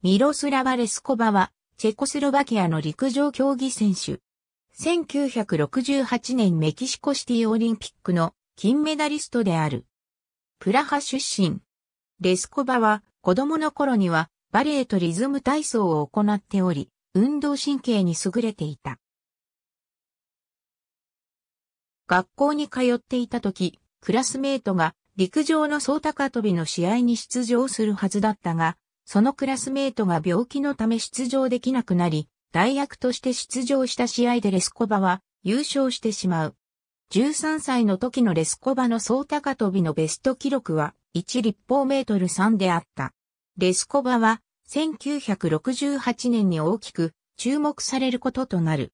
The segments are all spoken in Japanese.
ミロスラバ・レスコバは、チェコスロバキアの陸上競技選手。1968年メキシコシティオリンピックの金メダリストである。プラハ出身。レスコバは子供の頃にはバレエとリズム体操を行っており、運動神経に優れていた。学校に通っていた時、クラスメートが陸上の総高跳びの試合に出場するはずだったが、そのクラスメートが病気のため出場できなくなり、代役として出場した試合でレスコバは優勝してしまう。13歳の時のレスコバの総高跳びのベスト記録は1立方メートル3であった。レスコバは1968年に大きく注目されることとなる。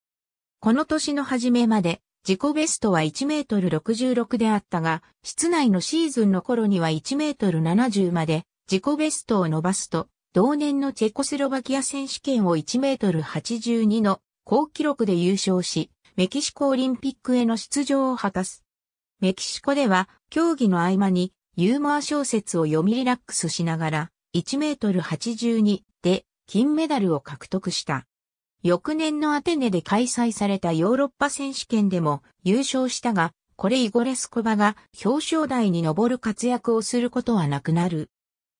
この年の初めまで自己ベストは1メートル66であったが、室内のシーズンの頃には1メートル70まで自己ベストを伸ばすと、同年のチェコスロバキア選手権を1メートル82の高記録で優勝し、メキシコオリンピックへの出場を果たす。メキシコでは、競技の合間に、ユーモア小説を読みリラックスしながら、1メートル82で金メダルを獲得した。翌年のアテネで開催されたヨーロッパ選手権でも優勝したが、これイゴレスコバが表彰台に上る活躍をすることはなくなる。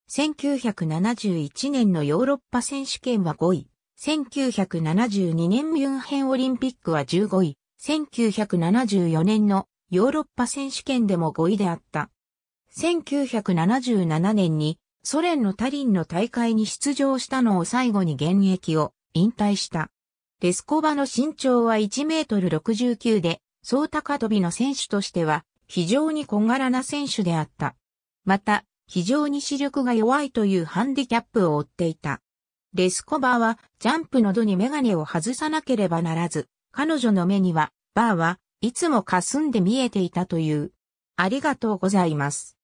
1971年のヨーロッパ選手権は5位、1972年ミュンヘンオリンピックは15位、1974年のヨーロッパ選手権でも5位であった。1977年にソ連のタリンの大会に出場したのを最後に現役を引退した。レスコバの身長は1メートル69で、総高飛びの選手としては非常に小柄な選手であった。また、非常に視力が弱いというハンディキャップを負っていた。レスコバーはジャンプの度にメガネを外さなければならず、彼女の目には、バーはいつも霞んで見えていたという。ありがとうございます。